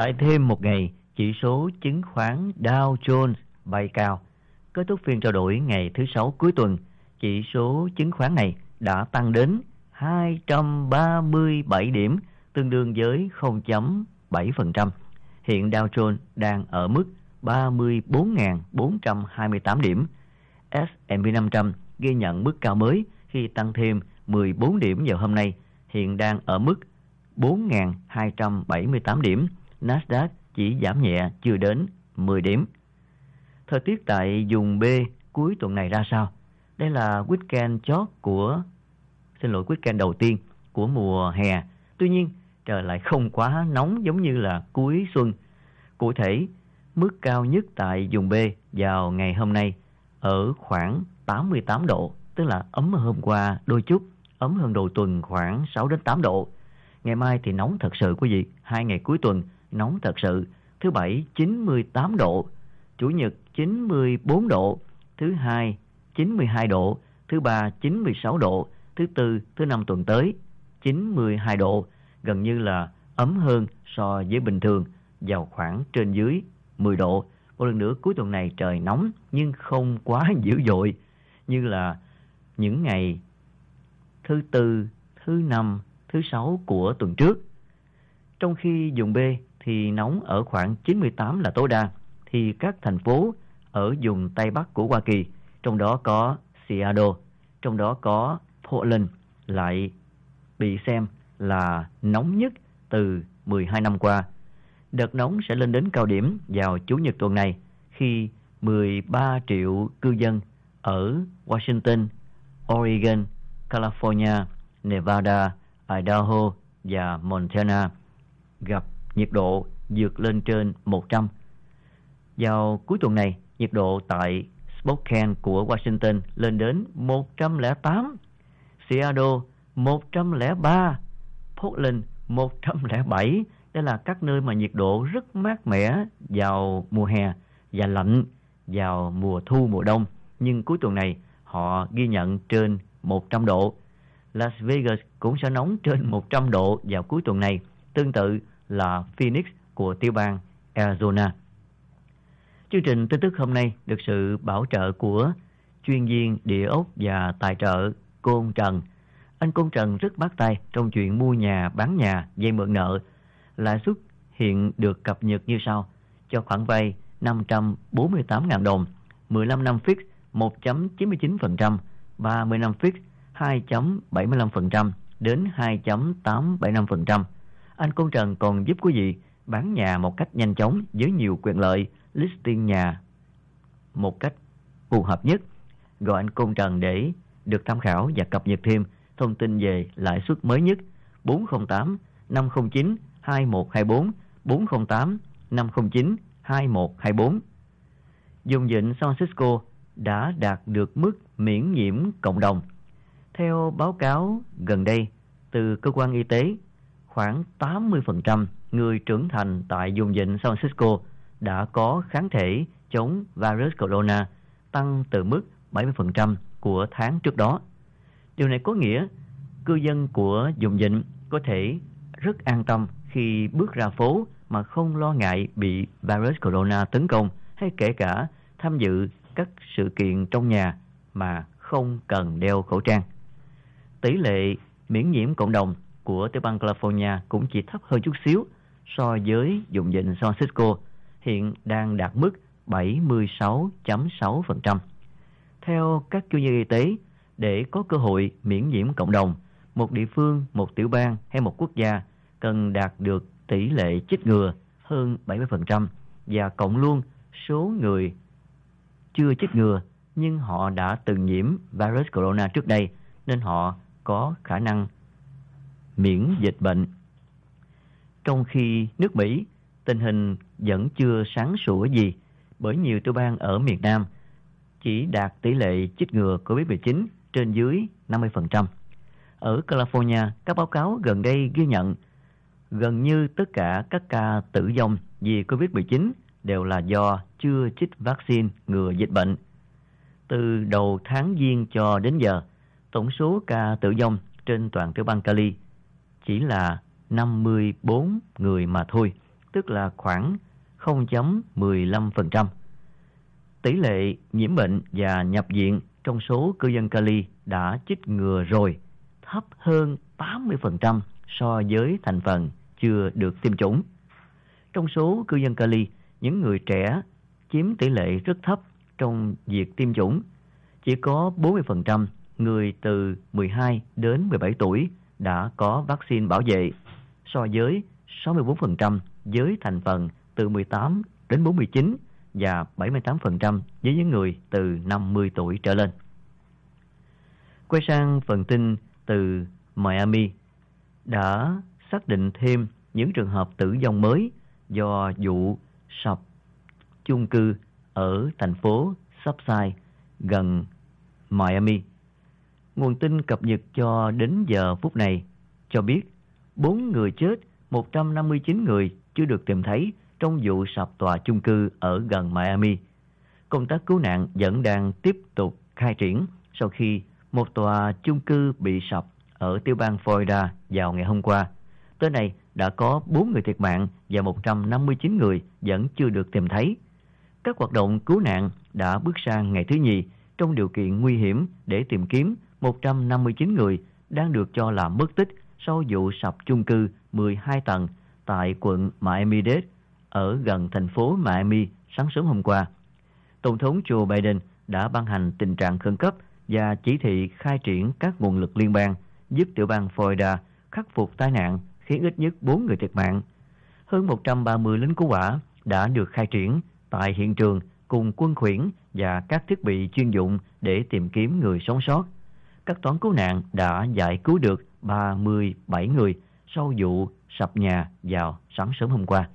lại thêm một ngày, chỉ số chứng khoán Dow Jones bay cao. Kết thúc phiên trao đổi ngày thứ Sáu cuối tuần, chỉ số chứng khoán này đã tăng đến 237 điểm, tương đương với 0.7%. Hiện Dow Jones đang ở mức 34.428 điểm. S&P 500 ghi nhận mức cao mới khi tăng thêm 14 điểm vào hôm nay, hiện đang ở mức 4.278 điểm Nasdaq chỉ giảm nhẹ chưa đến 10 điểm. Thời tiết tại vùng B cuối tuần này ra sao? Đây là weekend chót của xin lỗi weekend đầu tiên của mùa hè. Tuy nhiên, trời lại không quá nóng giống như là cuối xuân. Cụ thể, mức cao nhất tại vùng B vào ngày hôm nay ở khoảng 88 độ, tức là ấm hơn hôm qua đôi chút, ấm hơn đầu tuần khoảng 6 đến 8 độ. Ngày mai thì nóng thật sự quý vị, hai ngày cuối tuần nóng thật sự. Thứ bảy 98 độ, chủ nhật 94 độ, thứ hai 92 độ, thứ ba 96 độ, thứ tư, thứ năm tuần tới 92 độ, gần như là ấm hơn so với bình thường vào khoảng trên dưới 10 độ. Một lần nữa cuối tuần này trời nóng nhưng không quá dữ dội như là những ngày thứ tư, thứ năm, thứ sáu của tuần trước. Trong khi vùng B thì nóng ở khoảng 98 là tối đa, thì các thành phố ở vùng Tây Bắc của Hoa Kỳ, trong đó có Seattle, trong đó có Portland lại bị xem là nóng nhất từ 12 năm qua. Đợt nóng sẽ lên đến cao điểm vào Chủ nhật tuần này khi 13 triệu cư dân ở Washington, Oregon, California, Nevada, Idaho và Montana gặp nhiệt độ vượt lên trên 100. Vào cuối tuần này, nhiệt độ tại Spokane của Washington lên đến 108, Seattle 103, Portland 107. Đây là các nơi mà nhiệt độ rất mát mẻ vào mùa hè và lạnh vào mùa thu mùa đông. Nhưng cuối tuần này họ ghi nhận trên 100 độ. Las Vegas cũng sẽ nóng trên 100 độ vào cuối tuần này. Tương tự, là Phoenix của tiểu bang Arizona. Chương trình tin tức hôm nay được sự bảo trợ của chuyên viên địa ốc và tài trợ Côn Trần. Anh Côn Trần rất bắt tay trong chuyện mua nhà, bán nhà, dây mượn nợ. Lãi suất hiện được cập nhật như sau. Cho khoản vay 548.000 đồng, 15 năm fix 1.99%, 30 năm fix 2.75% đến 2.875% anh Công Trần còn giúp quý vị bán nhà một cách nhanh chóng với nhiều quyền lợi listing nhà một cách phù hợp nhất. Gọi anh Công Trần để được tham khảo và cập nhật thêm thông tin về lãi suất mới nhất 408 509 2124 408 509 2124. Dùng vịnh San Francisco đã đạt được mức miễn nhiễm cộng đồng. Theo báo cáo gần đây từ cơ quan y tế khoảng 80% người trưởng thành tại vùng vịnh San Francisco đã có kháng thể chống virus corona tăng từ mức 70% của tháng trước đó. Điều này có nghĩa cư dân của vùng vịnh có thể rất an tâm khi bước ra phố mà không lo ngại bị virus corona tấn công hay kể cả tham dự các sự kiện trong nhà mà không cần đeo khẩu trang. Tỷ lệ miễn nhiễm cộng đồng của tiểu bang California cũng chỉ thấp hơn chút xíu so với vùng vịnh San Francisco, hiện đang đạt mức 76.6%. Theo các chuyên gia y tế, để có cơ hội miễn nhiễm cộng đồng, một địa phương, một tiểu bang hay một quốc gia cần đạt được tỷ lệ chích ngừa hơn 70% và cộng luôn số người chưa chích ngừa nhưng họ đã từng nhiễm virus corona trước đây nên họ có khả năng miễn dịch bệnh. Trong khi nước Mỹ, tình hình vẫn chưa sáng sủa gì bởi nhiều tiểu bang ở miền Nam chỉ đạt tỷ lệ chích ngừa COVID-19 trên dưới 50%. Ở California, các báo cáo gần đây ghi nhận gần như tất cả các ca tử vong vì COVID-19 đều là do chưa chích vaccine ngừa dịch bệnh. Từ đầu tháng Giêng cho đến giờ, tổng số ca tử vong trên toàn tiểu bang Cali chỉ là 54 người mà thôi, tức là khoảng 0.15%. Tỷ lệ nhiễm bệnh và nhập viện trong số cư dân Cali đã chích ngừa rồi thấp hơn 80% so với thành phần chưa được tiêm chủng. Trong số cư dân Cali, những người trẻ chiếm tỷ lệ rất thấp trong việc tiêm chủng. Chỉ có 40% người từ 12 đến 17 tuổi đã có vaccine bảo vệ so với 64% với thành phần từ 18 đến 49 và 78% với những người từ 50 tuổi trở lên. Quay sang phần tin từ Miami đã xác định thêm những trường hợp tử vong mới do vụ sập chung cư ở thành phố Subside gần Miami Nguồn tin cập nhật cho đến giờ phút này cho biết 4 người chết, 159 người chưa được tìm thấy trong vụ sập tòa chung cư ở gần Miami. Công tác cứu nạn vẫn đang tiếp tục khai triển sau khi một tòa chung cư bị sập ở tiểu bang Florida vào ngày hôm qua. Tới nay đã có 4 người thiệt mạng và 159 người vẫn chưa được tìm thấy. Các hoạt động cứu nạn đã bước sang ngày thứ nhì trong điều kiện nguy hiểm để tìm kiếm 159 người đang được cho là mất tích sau vụ sập chung cư 12 tầng tại quận Miami-Dade ở gần thành phố Miami sáng sớm hôm qua. Tổng thống Joe Biden đã ban hành tình trạng khẩn cấp và chỉ thị khai triển các nguồn lực liên bang giúp tiểu bang Florida khắc phục tai nạn khiến ít nhất 4 người thiệt mạng. Hơn 130 lính cứu hỏa đã được khai triển tại hiện trường cùng quân khuyển và các thiết bị chuyên dụng để tìm kiếm người sống sót các toán cứu nạn đã giải cứu được 37 người sau vụ sập nhà vào sáng sớm hôm qua.